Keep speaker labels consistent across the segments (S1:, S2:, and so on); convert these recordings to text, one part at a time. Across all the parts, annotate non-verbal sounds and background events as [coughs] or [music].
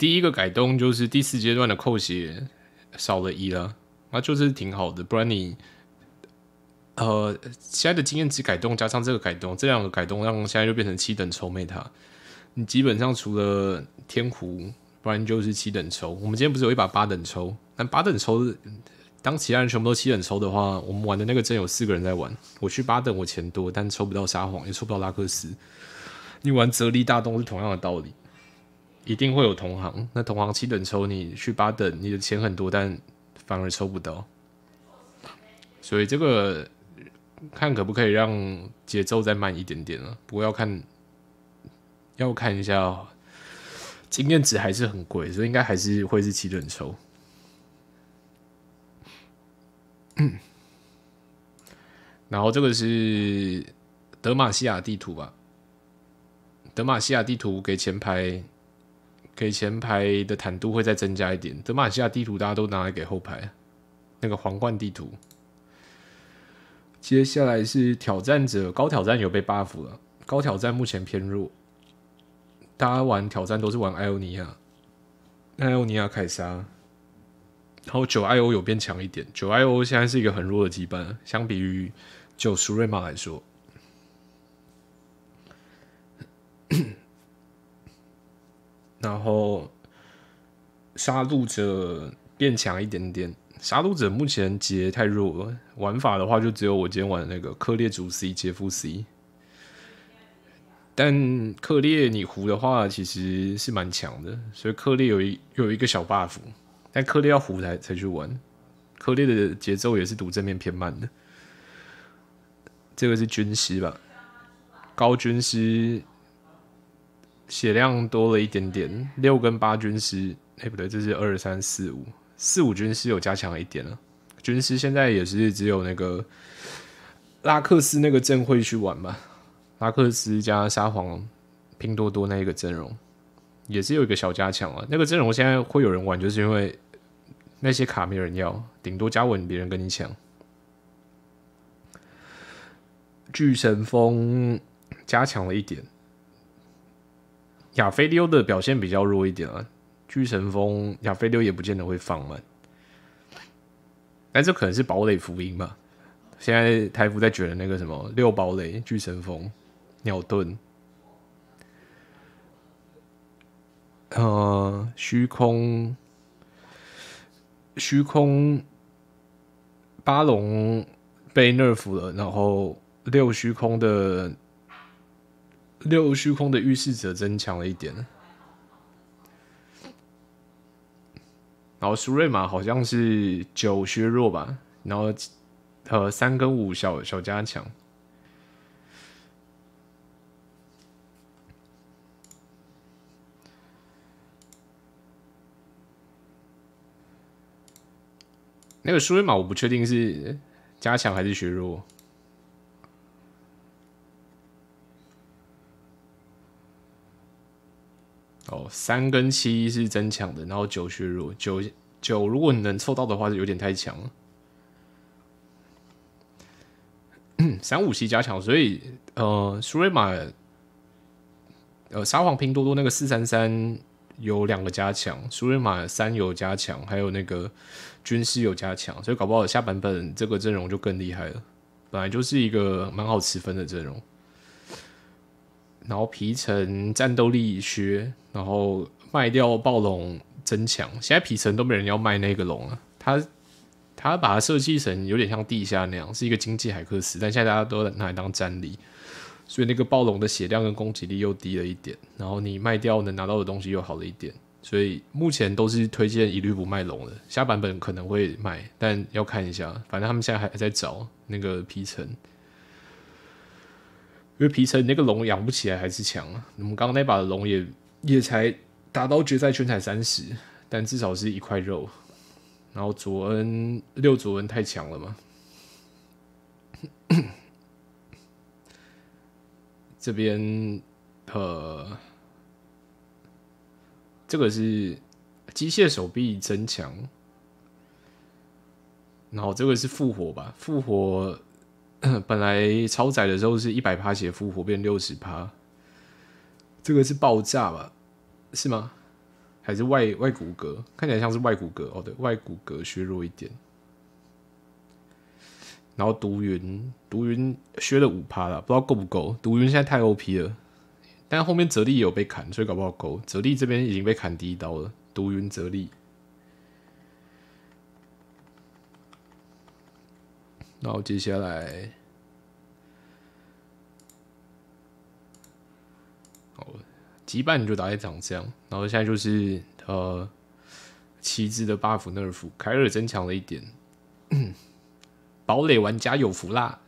S1: 第一个改动就是第四阶段的扣血少了一了，那就是挺好的。不然你，呃，现在的经验值改动加上这个改动，这两个改动让现在就变成七等抽 meta。你基本上除了天胡，不然就是七等抽。我们今天不是有一把八等抽？那八等抽当其他人全部都七等抽的话，我们玩的那个真有四个人在玩。我去八等我钱多，但抽不到沙皇也抽不到拉克斯。你玩泽丽大洞是同样的道理。一定会有同行，那同行七等抽你去八等，你的钱很多，但反而抽不到。所以这个看可不可以让节奏再慢一点点了。不过要看要看一下经验值还是很贵，所以应该还是会是七等抽。[coughs] 然后这个是德玛西亚地图吧？德玛西亚地图给前排。给前排的坦度会再增加一点。德玛西亚地图大家都拿来给后排，那个皇冠地图。接下来是挑战者，高挑战有被 buff 了。高挑战目前偏弱，大家玩挑战都是玩艾欧尼亚，艾欧尼亚凯撒。然后九 i o 有变强一点，九 i o 现在是一个很弱的羁绊，相比于九苏瑞玛来说。然后杀戮者变强一点点。杀戮者目前劫太弱了，玩法的话就只有我今天玩的那个克列主 C 杰夫 C。但克列你胡的话其实是蛮强的，所以克列有一有一个小 buff。但克列要胡才才去玩，克列的节奏也是赌正面偏慢的。这个是军师吧？高军师。血量多了一点点，六跟八军师，哎不对，这是二三四五，四五军师有加强一点了。军师现在也是只有那个拉克斯那个阵会去玩吧，拉克斯加沙皇拼多多那一个阵容，也是有一个小加强啊。那个阵容现在会有人玩，就是因为那些卡没人要，顶多加稳别人跟你抢。巨神风加强了一点。亚菲丢的表现比较弱一点啊，巨神风亚菲丢也不见得会放慢，但这可能是堡垒福音吧。现在台服在卷的那个什么六堡垒巨神风鸟盾，呃虚空虚空八龙被 nerf 了，然后六虚空的。六虚空的预示者增强了一点，然后苏瑞玛好像是九削弱吧，然后呃三跟五小小加强。那个苏瑞玛我不确定是加强还是削弱。哦，三跟七是增强的，然后九削弱，九九如果你能凑到的话，就有点太强了。三五七加强，所以呃，苏瑞玛，呃，沙皇拼多多那个四三三有两个加强，苏瑞玛三有加强，还有那个军师有加强，所以搞不好下版本这个阵容就更厉害了。本来就是一个蛮好吃分的阵容。然后皮城战斗力靴，然后卖掉暴龙增强。现在皮城都没人要卖那个龙了，他他把它设计成有点像地下那样，是一个经济海克斯，但现在大家都拿来当战力，所以那个暴龙的血量跟攻击力又低了一点。然后你卖掉能拿到的东西又好了一点，所以目前都是推荐一律不卖龙的。下版本可能会卖，但要看一下，反正他们现在还在找那个皮城。因为皮城那个龙养不起来还是强，我们刚刚那把龙也也才打到决赛圈才三十，但至少是一块肉。然后佐恩六佐恩太强了嘛，这边呃，这个是机械手臂增强，然后这个是复活吧，复活。本来超载的时候是一百趴写复活变六十趴，这个是爆炸吧？是吗？还是外外骨骼？看起来像是外骨骼哦。对，外骨骼削弱一点，然后毒云毒云削了五趴了，不知道够不够。毒云现在太 O P 了，但后面泽利也有被砍，所以搞不好够。泽利这边已经被砍第一刀了，毒云泽利。然后接下来，哦，羁绊就打一场这样。然后现在就是呃，旗帜的 buff 那儿福凯尔增强了一点，堡垒玩家有福啦！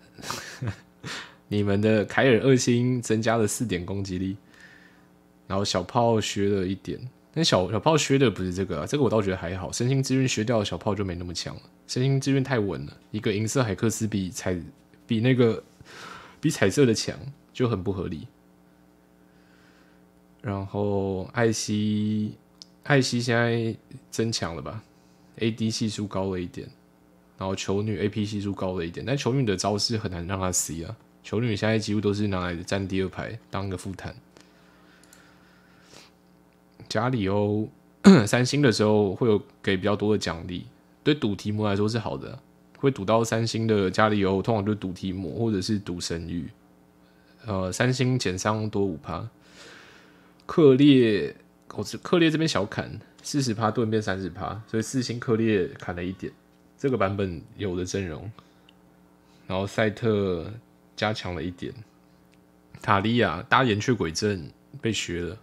S1: [laughs] 你们的凯尔二星增加了四点攻击力，然后小炮削了一点。那小小炮削的不是这个，啊，这个我倒觉得还好。身心之韵削掉了小炮就没那么强了。身心之韵太稳了，一个银色海克斯比彩比那个比彩色的强，就很不合理。然后艾希，艾希现在增强了吧？AD 系数高了一点，然后球女 AP 系数高了一点，但球女的招式很难让她 C 啊。球女现在几乎都是拿来的站第二排当个副坦。加里欧 [clears throat] 三星的时候会有给比较多的奖励，对赌提摩来说是好的。会赌到三星的加里欧，通常就赌提摩或者是赌神域。呃，三星减伤多五趴，克烈，我是克烈这边小砍四十趴，盾变三十趴，所以四星克烈砍了一点。这个版本有的阵容，然后赛特加强了一点，塔利亚搭岩雀鬼阵被削了。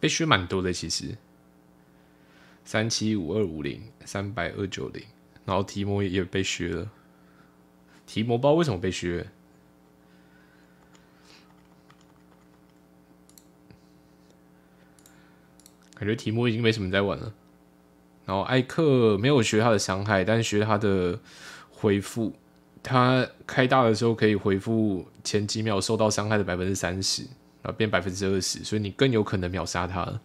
S1: 被削蛮多的，其实三七五二五零三百二九零，然后提莫也被削了，提莫不知道为什么被削，感觉提莫已经没什么在玩了。然后艾克没有学他的伤害，但学他的恢复，他开大的时候可以恢复前几秒受到伤害的百分之三十。变百分之二十，所以你更有可能秒杀他，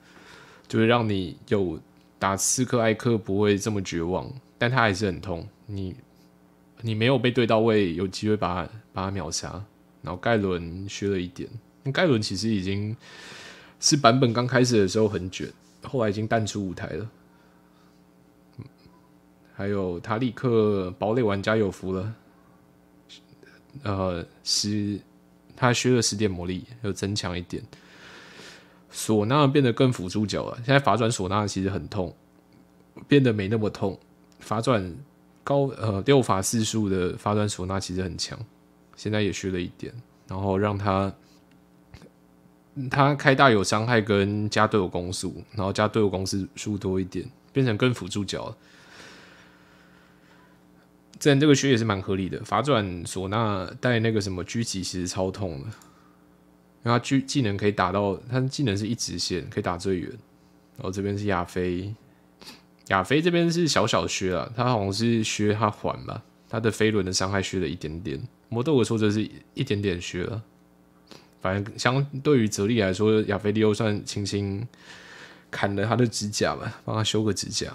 S1: 就会让你有打刺客艾克不会这么绝望，但他还是很痛。你你没有被对到位，有机会把他把他秒杀。然后盖伦削了一点，盖伦其实已经是版本刚开始的时候很卷，后来已经淡出舞台了。还有他立刻堡垒玩家有福了，呃，是。他削了十点魔力，又增强一点。唢呐变得更辅助角了。现在法转唢呐其实很痛，变得没那么痛。法转高呃六法四术的法转唢呐其实很强，现在也削了一点，然后让他他开大有伤害跟加队友攻速，然后加队友攻速输多一点，变成更辅助角了。虽然这个削也是蛮合理的，法转唢呐带那个什么狙击其实超痛的，因为他狙技能可以打到，他技能是一直线，可以打最远。然后这边是亚飞，亚飞这边是小小削啊，他好像是削他缓吧，他的飞轮的伤害削了一点点。魔豆我说这是一点点削了，反正相对于泽利来说，亚飞利欧算轻轻砍了他的指甲吧，帮他修个指甲。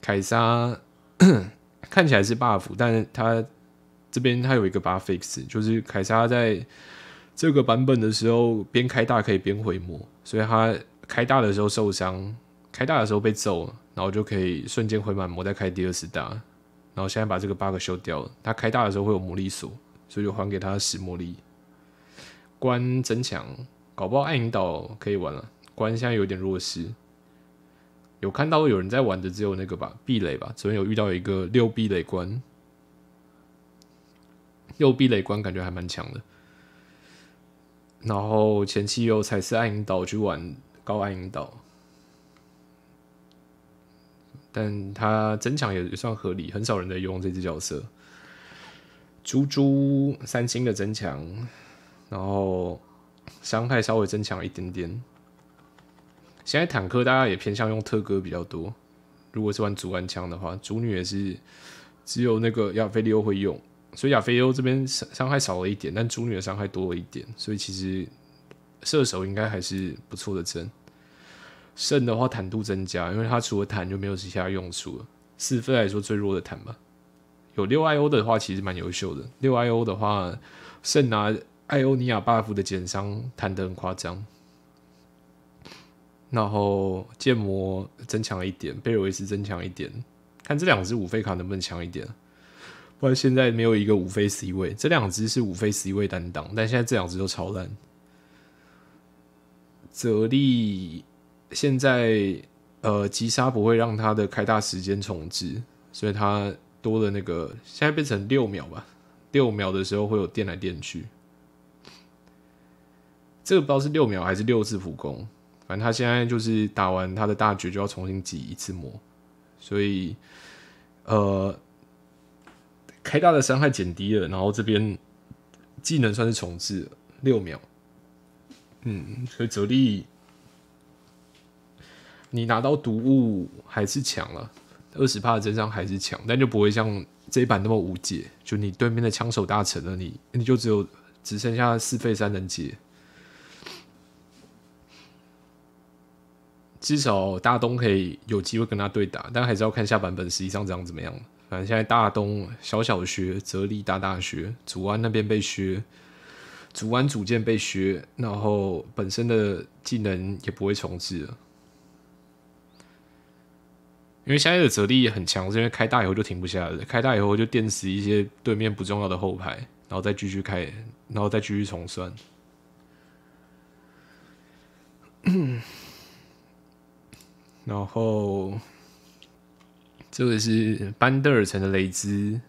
S1: 凯撒。看起来是 buff，但是他这边他有一个 b u f fix，就是凯撒在这个版本的时候，边开大可以边回魔，所以他开大的时候受伤，开大的时候被揍，然后就可以瞬间回满魔再开第二次大。然后现在把这个 bug 修掉了，他开大的时候会有魔力锁，所以就还给他十魔力。关增强，搞不好暗影岛可以玩了。关现在有点弱势。有看到有人在玩的只有那个吧，壁垒吧。昨天有遇到一个六壁垒关，六壁垒关感觉还蛮强的。然后前期有彩色暗影岛去玩高暗影岛，但它增强也也算合理，很少人在用这只角色。猪猪三星的增强，然后伤害稍微增强一点点。现在坦克大家也偏向用特哥比较多。如果是玩主玩枪的话，主女也是只有那个亚菲利欧会用，所以亚菲利欧这边伤伤害少了一点，但主女的伤害多了一点，所以其实射手应该还是不错的。增肾的话，坦度增加，因为他除了坦就没有其他用处了。四分来说最弱的坦吧。有六 IO 的话，其实蛮优秀的。六 IO 的话，肾拿艾欧尼亚 buff 的减伤，坦得很夸张。然后建模增强一点，贝尔维斯增强一点，看这两只五费卡能不能强一点。不然现在没有一个五费 C 位，这两只是五费 C 位担当，但现在这两只都超烂。泽丽现在呃，击杀不会让他的开大时间重置，所以他多了那个，现在变成六秒吧，六秒的时候会有电来电去。这个不知道是六秒还是六次普攻。他现在就是打完他的大局就要重新挤一次魔，所以呃，开大的伤害减低了，然后这边技能算是重置六秒。嗯，所以泽力。你拿到毒物还是强了，二十帕的真伤还是强，但就不会像这一版那么无解。就你对面的枪手大成了，你你就只有只剩下四费三能解。至少大东可以有机会跟他对打，但还是要看下版本实际上怎样怎么样。反正现在大东小小削，泽利大大削，祖安那边被削，祖安组件被削，然后本身的技能也不会重置了。因为现在的泽利也很强，是这边开大以后就停不下来了，开大以后就电死一些对面不重要的后排，然后再继续开，然后再继续重算。然后，这个是班德尔城的雷兹。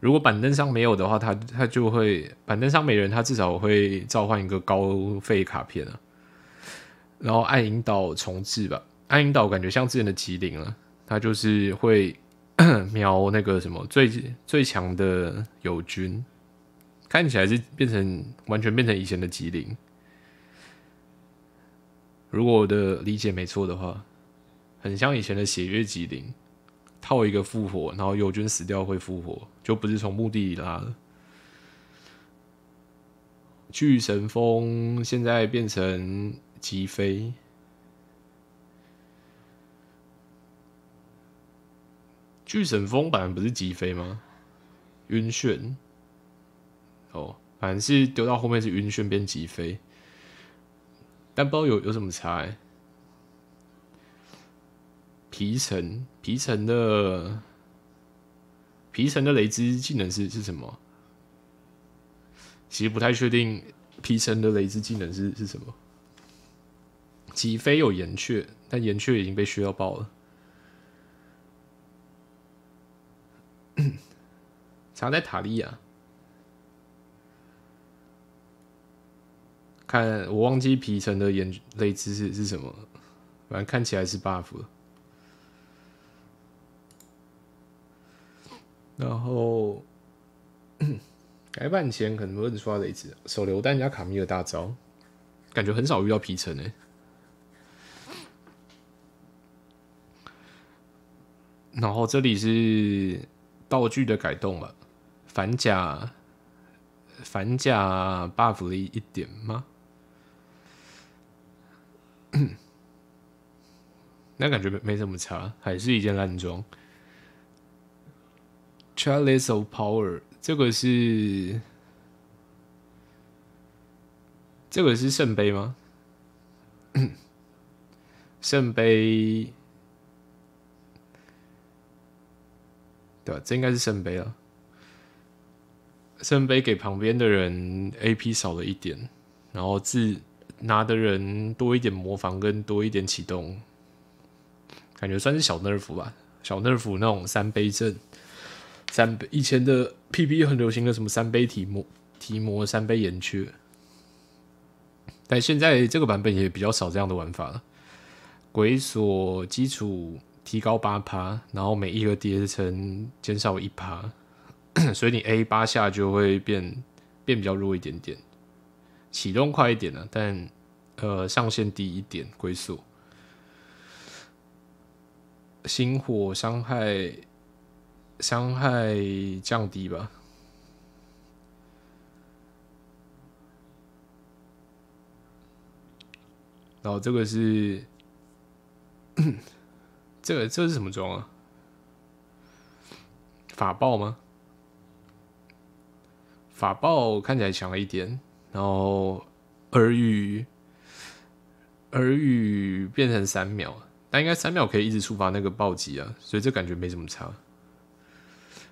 S1: 如果板凳上没有的话，他他就会板凳上没人，他至少会召唤一个高费卡片啊。然后暗影岛重置吧，暗影岛感觉像之前的吉林了，他就是会 [coughs] 瞄那个什么最最强的友军，看起来是变成完全变成以前的吉林。如果我的理解没错的话，很像以前的血月吉林，套一个复活，然后友军死掉会复活，就不是从墓地里拉了。巨神风现在变成吉飞，巨神风本来不是吉飞吗？晕眩，哦，反正是丢到后面是晕眩变吉飞。不知道有有什么差。皮城，皮城的皮城的雷兹技能是是什么？其实不太确定皮城的雷兹技能是是什么。起飞有岩雀，但岩雀已经被削到爆了。藏 [coughs] 在塔利亚。看，我忘记皮城的眼泪之是是什么，反正看起来是 buff 了。然后 [clears throat] 改版前可能不出刷雷子，手榴弹加卡米尔大招，感觉很少遇到皮城诶。然后这里是道具的改动了，反甲反甲 buff 了一点吗？[coughs] 那感觉没没什么差，还是一件烂装。c h a l e s of Power，这个是这个是圣杯吗？[coughs] 圣杯对吧？这应该是圣杯了。圣杯给旁边的人 AP 少了一点，然后自。拿的人多一点模仿跟多一点启动，感觉算是小嫩 f 吧，小嫩 f 那种三杯阵，三以前的 P P 很流行的什么三杯提模、提模、三杯岩雀，但现在这个版本也比较少这样的玩法了。鬼索基础提高八趴，然后每一个叠层减少一趴，[coughs] 所以你 A 八下就会变变比较弱一点点。启动快一点了，但呃，上限低一点，归宿，星火伤害伤害降低吧。然后这个是，[coughs] 这个这是什么装啊？法爆吗？法爆看起来强了一点。然后耳语，耳语变成三秒，但应该三秒可以一直触发那个暴击啊，所以这感觉没什么差。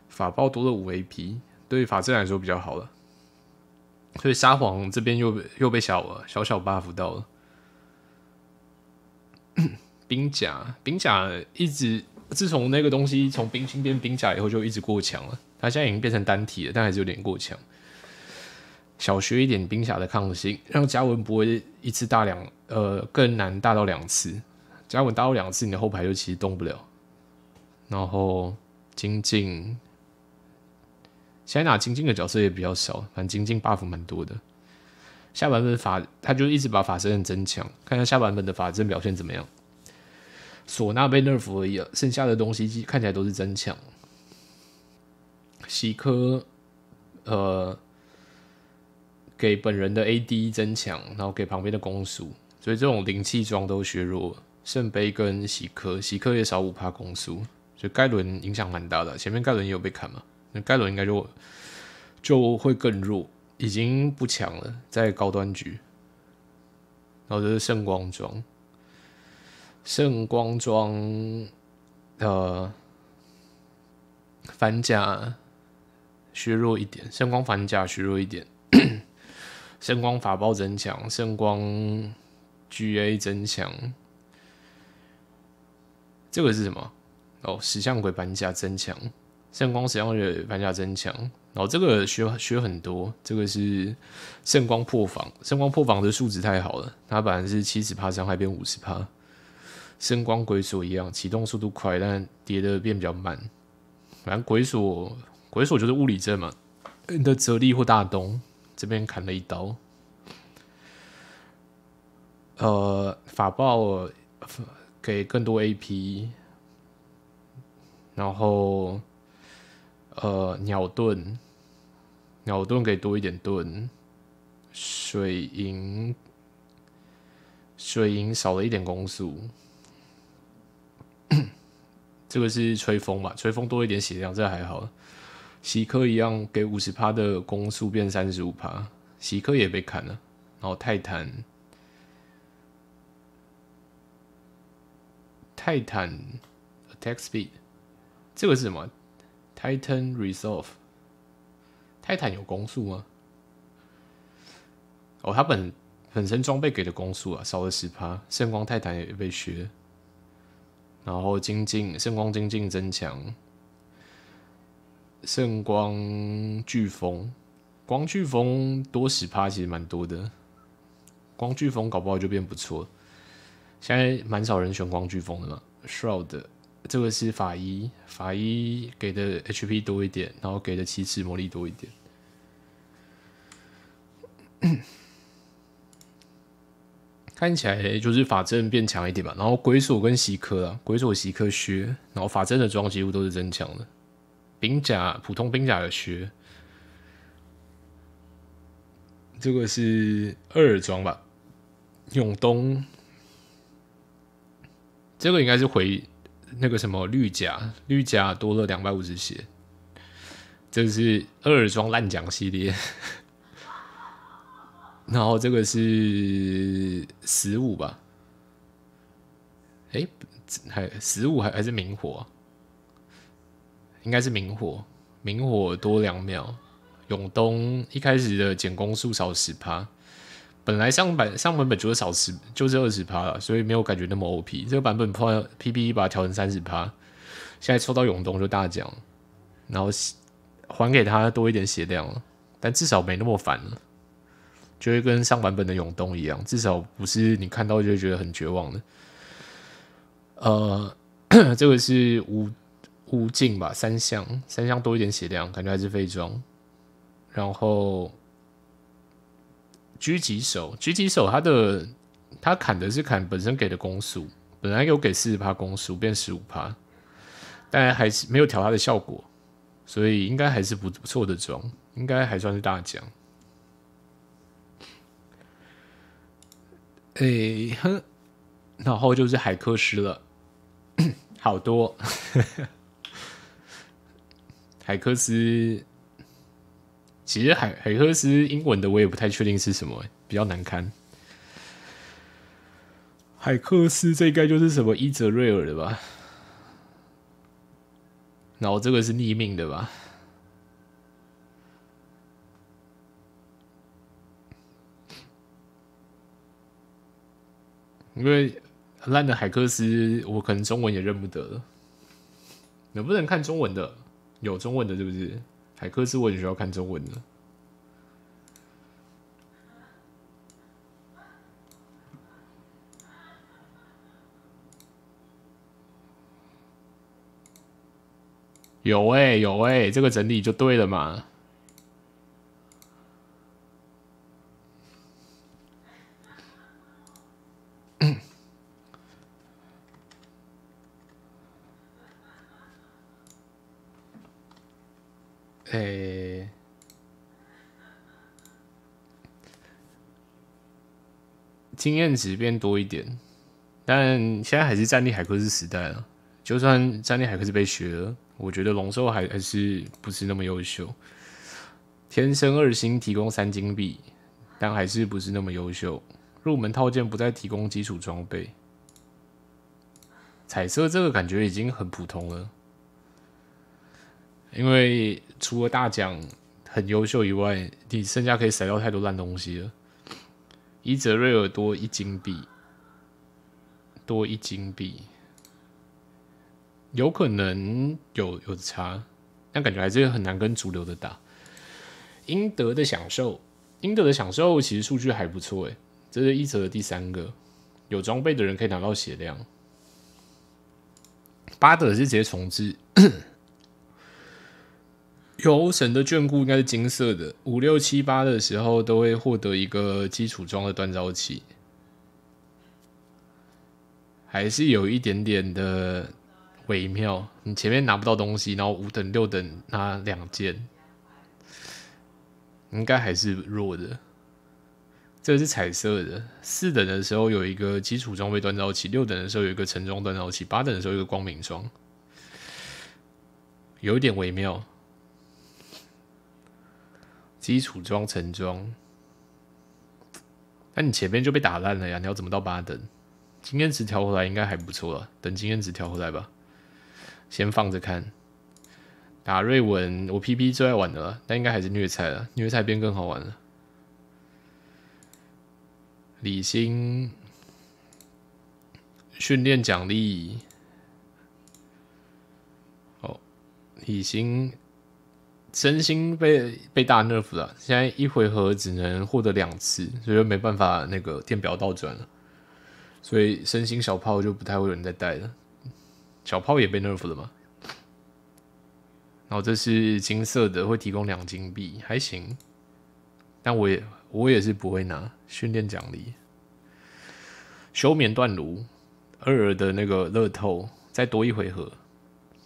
S1: 法爆多了五 AP，对于法阵来说比较好了。所以沙皇这边又又被小了，小小 buff 到了。冰 [coughs] 甲，冰甲一直自从那个东西从冰心变冰甲以后就一直过强了，它现在已经变成单体了，但还是有点过强。小学一点冰侠的抗性，让嘉文不会一次大两，呃，更难大到两次。嘉文大到两次，你的后排就其实动不了。然后金靖，在拿金靖的角色也比较少，反正金靖 buff 蛮多的。下版本法，他就一直把法师给增强，看看下版本的法师表现怎么样。唢呐被润福而已，剩下的东西看起来都是增强。西科，呃。给本人的 AD 增强，然后给旁边的攻速，所以这种灵气装都削弱。圣杯跟喜克，喜克也少五帕攻速，所以盖伦影响蛮大的。前面盖伦也有被砍嘛，那盖伦应该就就会更弱，已经不强了，在高端局。然后就是圣光装，圣光装，呃，反甲削弱一点，圣光反甲削弱一点。圣光法爆增强，圣光 GA 增强，这个是什么？哦，石像鬼板甲增强，圣光石像鬼板甲增强。然后这个学学很多，这个是圣光破防，圣光破防的数值太好了，它本来是七十帕伤害变五十帕。圣光鬼锁一样，启动速度快，但叠的变比较慢。反正鬼锁鬼锁就是物理阵嘛，你的泽丽或大东。这边砍了一刀，呃，法爆给更多 AP，然后呃，鸟盾，鸟盾给多一点盾，水银，水银少了一点攻速，这个是吹风吧？吹风多一点血量，这还好。奇科一样给五十趴的攻速变三十五趴，奇科也被砍了。然后泰坦，泰坦 attack speed 这个是什么？Titan resolve 泰坦有攻速吗？哦，他本本身装备给的攻速啊，少了十趴。圣光泰坦也被削。然后精进圣光精进增强。圣光飓风，光飓风多十趴其实蛮多的，光飓风搞不好就变不错。现在蛮少人选光飓风的嘛。Shroud 这个是法医，法医给的 HP 多一点，然后给的骑次魔力多一点。[coughs] 看起来就是法阵变强一点吧，然后鬼索跟习科啊，鬼索习科削，然后法阵的装几乎都是增强的。冰甲普通冰甲的靴，这个是二装吧？永冬，这个应该是回那个什么绿甲，绿甲多了两百五十血。这个是二装烂奖系列，[laughs] 然后这个是十五吧？哎，还十五还还是明火？应该是明火，明火多两秒。永东一开始的减攻速少十趴，本来上版上版本就是少十，就是二十趴了，所以没有感觉那么 O P。这个版本 P P E 把它调成三十趴，现在抽到永东就大奖，然后还给他多一点血量，但至少没那么烦了。就会跟上版本的永东一样，至少不是你看到就觉得很绝望的。呃，[coughs] 这个是五。无尽吧，三项，三项多一点血量，感觉还是非装。然后狙击手，狙击手他的他砍的是砍本身给的攻速，本来有给四十趴攻速，变十五趴，但还是没有调他的效果，所以应该还是不不错的装，应该还算是大奖。哎哼，然后就是海克斯了，[coughs] 好多。海克斯，其实海海克斯英文的我也不太确定是什么，比较难看。海克斯这应该就是什么伊泽瑞尔的吧？然后这个是逆命的吧？因为烂的海克斯，我可能中文也认不得了，能不能看中文的？有中文的，是不是？海科我文是要看中文的，有哎，有哎，这个整理就对了嘛。诶，经验值变多一点，但现在还是战力海克斯时代了。就算战力海克斯被削了，我觉得龙兽还还是不是那么优秀。天生二星提供三金币，但还是不是那么优秀。入门套件不再提供基础装备，彩色这个感觉已经很普通了。因为除了大奖很优秀以外，你剩下可以甩掉太多烂东西了。伊泽瑞尔多一金币，多一金币，有可能有有差，但感觉还是很难跟主流的打。英德的享受，英德的享受其实数据还不错诶，这是伊泽的第三个有装备的人可以拿到血量。巴德是直接重置。有神的眷顾，应该是金色的五六七八的时候都会获得一个基础装的锻造器，还是有一点点的微妙。你前面拿不到东西，然后五等六等拿两件，应该还是弱的。这是彩色的，四等的时候有一个基础装备锻造器，六等的时候有一个橙装锻造器，八等的时候一个光明装，有一点微妙。基础装成装，那你前面就被打烂了呀！你要怎么到八等？经验值调回来应该还不错了，等经验值调回来吧，先放着看。打瑞文，我 P P 最爱玩的了，但应该还是虐菜了，虐菜变更好玩了。李欣训练奖励，哦，李欣身心被被大 nerf 了，现在一回合只能获得两次，所以没办法那个电表倒转了，所以身心小炮就不太会有人在带了。小炮也被 nerf 了嘛？然后这是金色的，会提供两金币，还行。但我也我也是不会拿训练奖励。休眠断炉二儿的那个乐透，再多一回合，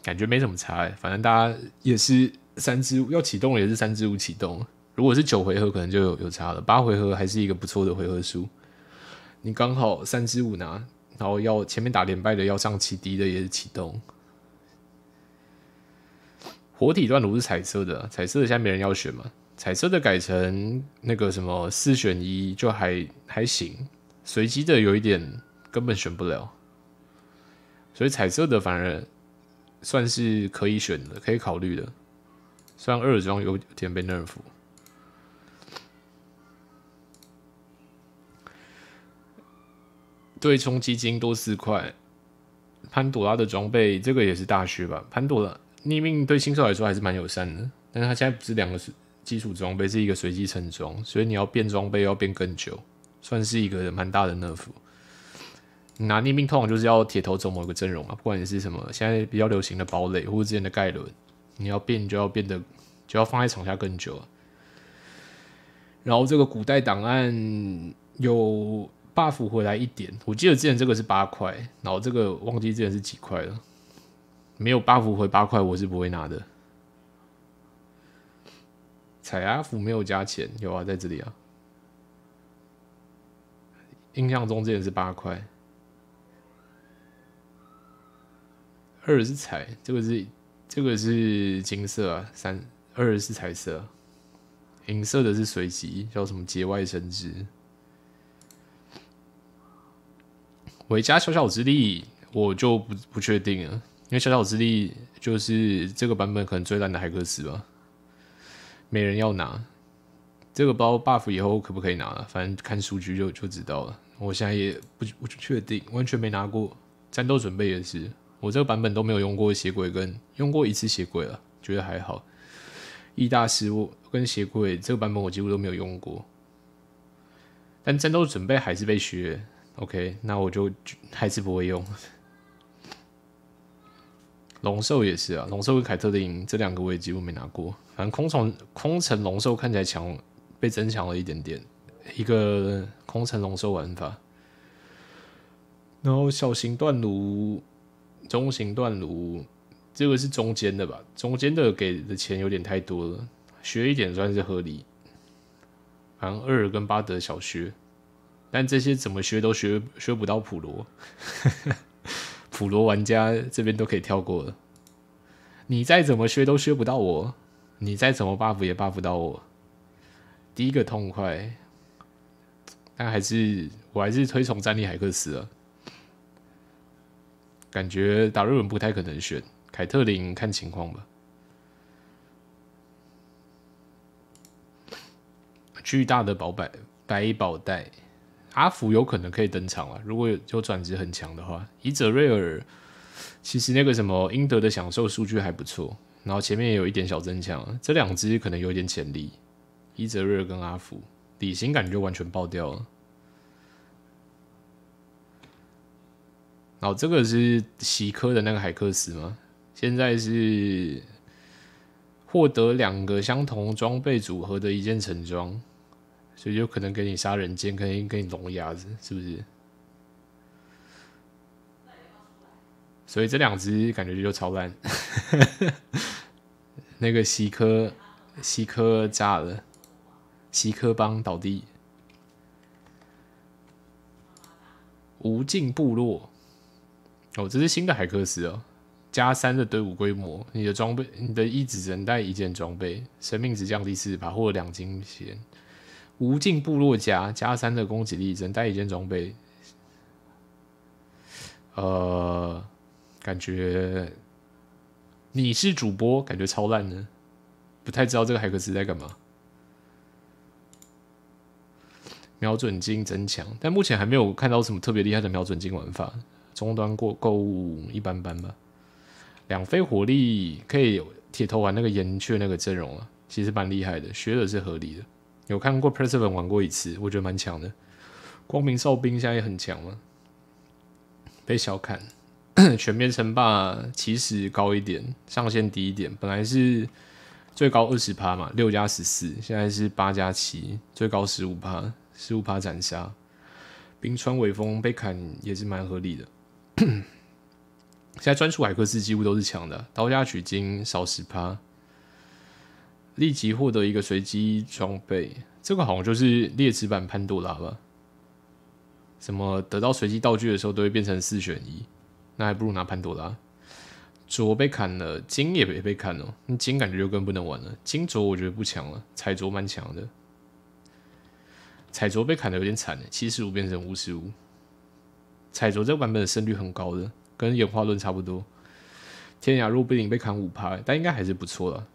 S1: 感觉没什么差，反正大家也是。三只要启动也是三只五启动，如果是九回合可能就有有差了，八回合还是一个不错的回合数。你刚好三只五拿，然后要前面打连败的要上启迪的也是启动。活体乱炉是彩色的，彩色的现在没人要选嘛？彩色的改成那个什么四选一就还还行，随机的有一点根本选不了，所以彩色的反而算是可以选的，可以考虑的。虽然二装有点被嫩服，对冲基金多四块。潘朵拉的装备，这个也是大削吧？潘朵拉逆命对新手来说还是蛮友善的，但是他现在不是两个是基础装备，是一个随机成装，所以你要变装备要变更久，算是一个蛮大的嫩服。拿逆命通常就是要铁头走某个阵容啊，不管你是什么，现在比较流行的堡垒，或者之前的盖伦。你要变就要变得，就要放在场下更久。然后这个古代档案有 buff 回来一点，我记得之前这个是八块，然后这个忘记之前是几块了。没有 buff 回八块，我是不会拿的。彩阿福没有加钱，有啊，在这里啊。印象中之前是八块，二是彩，这个是。这个是金色啊，三二是彩色，银色的是随机，叫什么节外生枝。维家小小之力，我就不不确定了，因为小小之力就是这个版本可能最烂的海克斯吧，没人要拿。这个包 buff 以后可不可以拿？了？反正看数据就就知道了。我现在也不不确定，完全没拿过。战斗准备也是。我这个版本都没有用过鞋柜，跟用过一次鞋柜了，觉得还好。易大师跟鞋柜这个版本我几乎都没有用过，但战斗准备还是被削。OK，那我就还是不会用。龙兽也是啊，龙兽跟凯特的影这两个我也几乎没拿过。反正空城空城龙兽看起来强，被增强了一点点。一个空城龙兽玩法，然后小型断炉。中型断炉，这个是中间的吧？中间的给的钱有点太多了，学一点算是合理。好像二跟巴德小学，但这些怎么学都学学不到普罗，[laughs] 普罗玩家这边都可以跳过了。你再怎么削都削不到我，你再怎么 buff 也 buff 不到我，第一个痛快。但还是我还是推崇战力海克斯啊。感觉打瑞文不太可能选凯特琳，看情况吧。巨大的宝袋，白宝袋，阿福有可能可以登场了。如果有转职很强的话，伊泽瑞尔其实那个什么英德的享受数据还不错，然后前面也有一点小增强，这两只可能有点潜力。伊泽瑞尔跟阿福，底信感觉完全爆掉了。哦，这个是西科的那个海克斯吗？现在是获得两个相同装备组合的一件橙装，所以有可能给你杀人剑，可能给你龙牙子，是不是？所以这两只感觉就超烂，[laughs] 那个西科西科炸了，西科帮倒地，无尽部落。哦，这是新的海克斯哦，加三的队伍规模，你的装备，你的一只能带一件装备，生命值降低四十吧，或者两金鞋，无尽部落加加三的攻击力，只能带一件装备。呃，感觉你是主播，感觉超烂呢，不太知道这个海克斯在干嘛。瞄准镜增强，但目前还没有看到什么特别厉害的瞄准镜玩法。终端过购物一般般吧，两飞火力可以铁头玩那个岩雀那个阵容啊，其实蛮厉害的，学的是合理的。有看过 p r e s e r v a t 玩过一次，我觉得蛮强的。光明哨兵现在也很强吗？被小砍 [clears throat] 全面称霸，其实高一点，上限低一点。本来是最高二十趴嘛，六加十四，现在是八加七，最高十五趴，十五趴斩杀。冰川尾风被砍也是蛮合理的。[clears throat] 现在专属海克斯几乎都是强的，刀家取金少十趴，立即获得一个随机装备。这个好像就是劣质版潘多拉吧？什么得到随机道具的时候都会变成四选一，那还不如拿潘多拉。镯被砍了，金也也被砍了，那金感觉就更不能玩了。金镯我觉得不强了，彩镯蛮强的。彩镯被砍的有点惨了，七十五变成五十五。彩卓这个版本的胜率很高的，跟演化论差不多。天涯路不被林被砍五排，但应该还是不错了，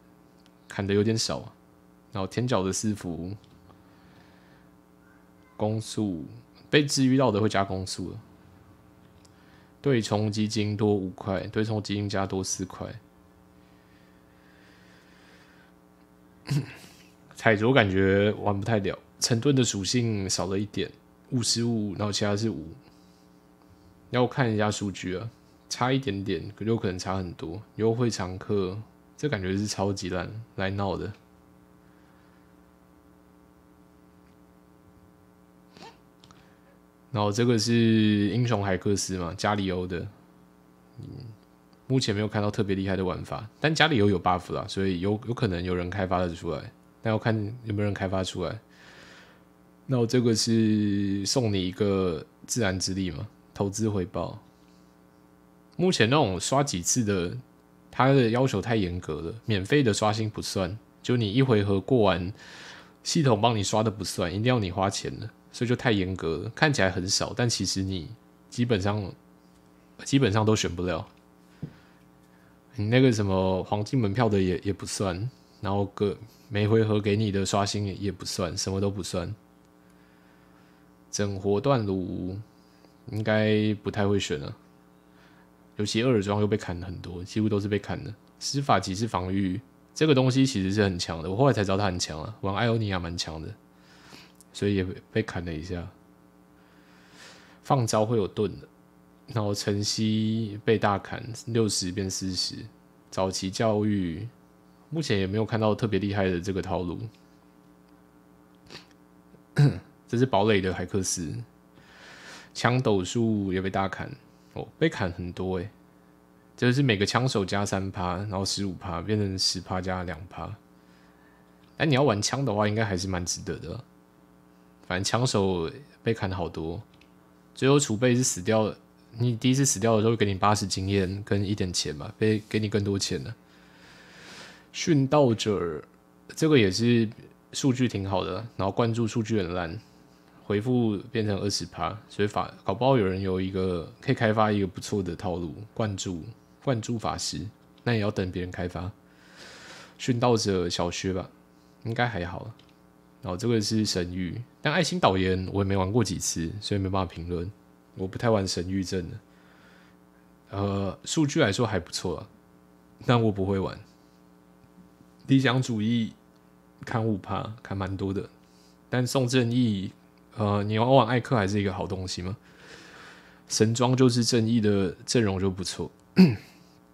S1: 砍的有点少。啊。然后天角的四伏，攻速被治愈到的会加攻速了。对冲基金多五块，对冲基金加多四块。彩 [coughs] 卓感觉玩不太了，成盾的属性少了一点，五十五，然后其他是五。要看一下数据啊，差一点点，可有可能差很多。优惠常客，这感觉是超级烂，来闹的。然后这个是英雄海克斯嘛，加里欧的。嗯，目前没有看到特别厉害的玩法，但加里欧有 buff 啦，所以有有可能有人开发的出来。那要看有没有人开发出来。那我这个是送你一个自然之力嘛？投资回报，目前那种刷几次的，它的要求太严格了。免费的刷新不算，就你一回合过完，系统帮你刷的不算，一定要你花钱的，所以就太严格了。看起来很少，但其实你基本上基本上都选不了。你那个什么黄金门票的也也不算，然后个每回合给你的刷新也也不算，什么都不算。整活断炉。应该不太会选了，尤其二装又被砍很多，几乎都是被砍的。施法即是防御，这个东西其实是很强的。我后来才知道它很强啊，玩艾欧尼亚蛮强的，所以也被砍了一下。放招会有盾的，然后晨曦被大砍六十变四十。早期教育目前也没有看到特别厉害的这个套路。[coughs] 这是堡垒的海克斯。枪斗术也被大砍，哦，被砍很多哎，就是每个枪手加三趴，然后十五趴变成十趴加两趴。但你要玩枪的话，应该还是蛮值得的。反正枪手被砍好多，最后储备是死掉你第一次死掉的时候，给你八十经验跟一点钱吧，被给你更多钱了。殉道者这个也是数据挺好的，然后关注数据很烂。回复变成二十趴，所以法搞不好有人有一个可以开发一个不错的套路，灌注灌注法师，那也要等别人开发。殉道者小薛吧，应该还好。然后这个是神域，但爱心导演我也没玩过几次，所以没办法评论。我不太玩神域镇的，呃，数据来说还不错，但我不会玩。理想主义看五趴，看蛮多的，但宋正义。呃，你要玩艾克还是一个好东西吗？神装就是正义的阵容就不错。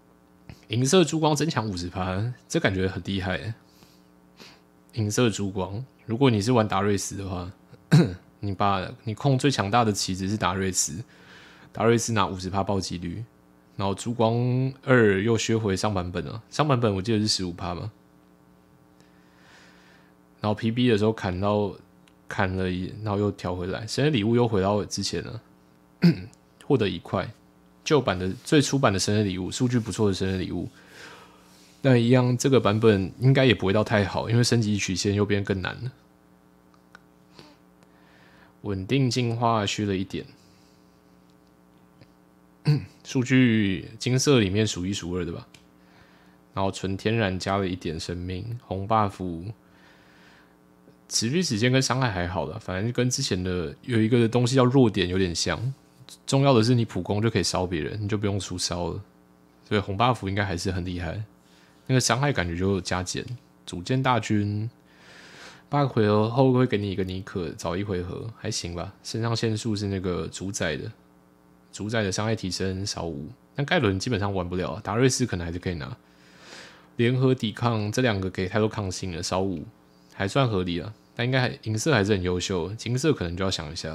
S1: [clears throat] 银色珠光增强五十趴，这感觉很厉害。银色珠光，如果你是玩达瑞斯的话，[clears throat] 你把你控最强大的棋子是达瑞斯，达瑞斯拿五十趴暴击率，然后珠光二又削回上版本了，上版本我记得是十五趴吧，然后 PB 的时候砍到。看了一眼，然后又调回来。生日礼物又回到之前了，[clears throat] 获得一块旧版的最初版的生日礼物，数据不错的生日礼物。那一样，这个版本应该也不会到太好，因为升级曲线又变更难了。稳定进化虚了一点，[clears throat] 数据金色里面数一数二的吧。然后纯天然加了一点生命红 buff。持续时间跟伤害还好了，反正跟之前的有一个东西叫弱点有点像。重要的是你普攻就可以烧别人，你就不用出烧了。所以红 buff 应该还是很厉害。那个伤害感觉就加减。组建大军，八个回合后会给你一个尼克，早一回合还行吧。肾上腺素是那个主宰的，主宰的伤害提升少五。但盖伦基本上玩不了，达瑞斯可能还是可以拿。联合抵抗这两个给太多抗性了，少五还算合理了。但应该还银色还是很优秀，金色可能就要想一下。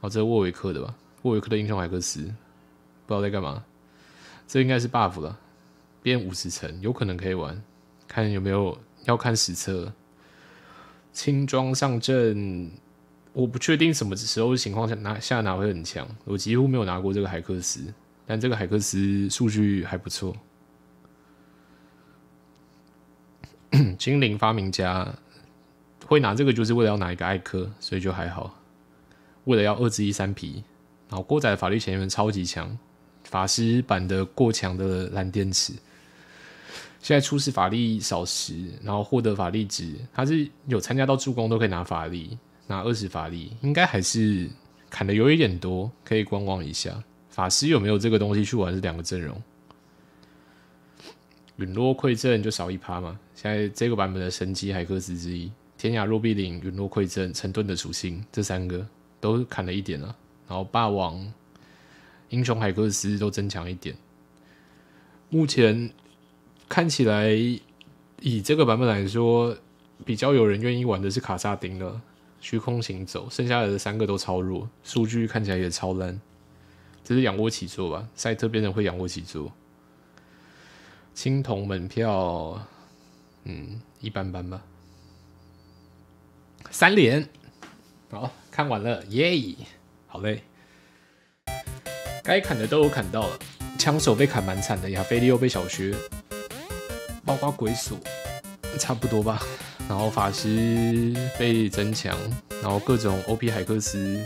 S1: 哦，这是沃维克的吧？沃维克的英雄海克斯不知道在干嘛。这应该是 buff 了，变五十层，有可能可以玩，看有没有要看实测。轻装上阵，我不确定什么时候情况下拿下拿会很强。我几乎没有拿过这个海克斯，但这个海克斯数据还不错。[clears throat] 精灵发明家。会拿这个就是为了要拿一个艾克，所以就还好。为了要二之一三皮，然后郭仔的法律前面超级强，法师版的过强的蓝电池。现在初始法力少十，然后获得法力值，他是有参加到助攻都可以拿法力，拿二十法力，应该还是砍的有一点多，可以观望一下法师有没有这个东西去玩这两个阵容。陨落馈赠就少一趴嘛，现在这个版本的神级海克斯之一。天涯若比邻、陨落馈赠、成吨的属性，这三个都砍了一点了，然后霸王、英雄海克斯都增强一点。目前看起来，以这个版本来说，比较有人愿意玩的是卡萨丁了。虚空行走，剩下的三个都超弱，数据看起来也超烂。这是仰卧起坐吧？赛特变成会仰卧起坐。青铜门票，嗯，一般般吧。三连，好看完了，耶！好嘞，该砍的都有砍到了，枪手被砍蛮惨的，亚菲利又被小削，包括鬼索，差不多吧。然后法师被增强，然后各种 OP 海克斯。